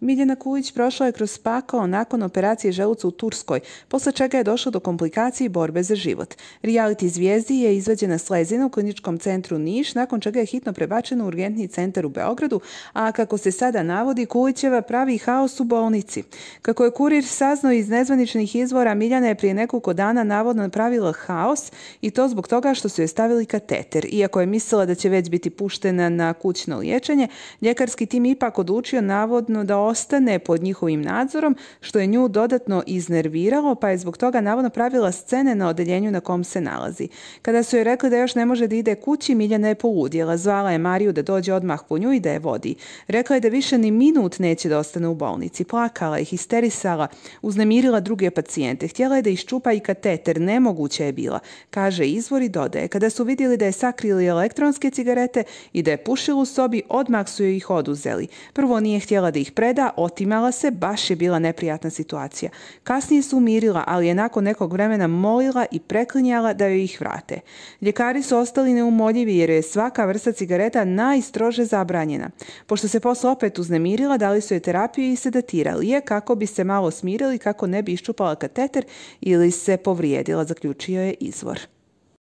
Miljana Kulić prošla je kroz pakao nakon operacije želuca u Turskoj, posle čega je došla do komplikacije i borbe za život. Reality zvijezdi je izvađena s u kliničkom centru Niš, nakon čega je hitno prebačena u urgentni centar u Beogradu, a kako se sada navodi, Kulićeva pravi haos u bolnici. Kako je kurir saznao iz nezvaničnih izvora, Miljana je prije nekoliko dana navodno napravila haos i to zbog toga što su joj stavili kateter. Iako je mislila da će već biti puštena na kućno liječenje, ljekarski tim ipak odlučio navodno da ostane pod njihovim nadzorom, što je nju dodatno iznerviralo, pa je zbog toga navodno pravila scene na odeljenju na kom se nalazi. Kada su joj rekli da još ne može da ide kući, Miljana je poludjela. Zvala je Mariju da dođe odmah po nju i da je vodi. Rekla je da više ni minut neće da ostane u bolnici. Plakala je, histerisala, uznemirila druge pacijente. Htjela je da iščupa i kateter, nemoguće je bila. Kaže izvori, i dodaje. Kada su vidjeli da je sakrili elektronske cigarete i da je pušila u sobi, odmah su joj ih oduzeli. Prvo nije htjela da ih preda, otimala se, baš je bila neprijatna situacija. Kasnije se umirila, ali je nakon nekog vremena molila i preklinjala da joj ih vrate. Ljekari su ostali neumoljivi jer je svaka vrsta cigareta najstrože zabranjena. Pošto se posle opet uznemirila, dali su je terapiju i sedatirali je kako bi se malo smirili kako ne bi iščupala kateter ili se povrijedila, zaključio je izvor.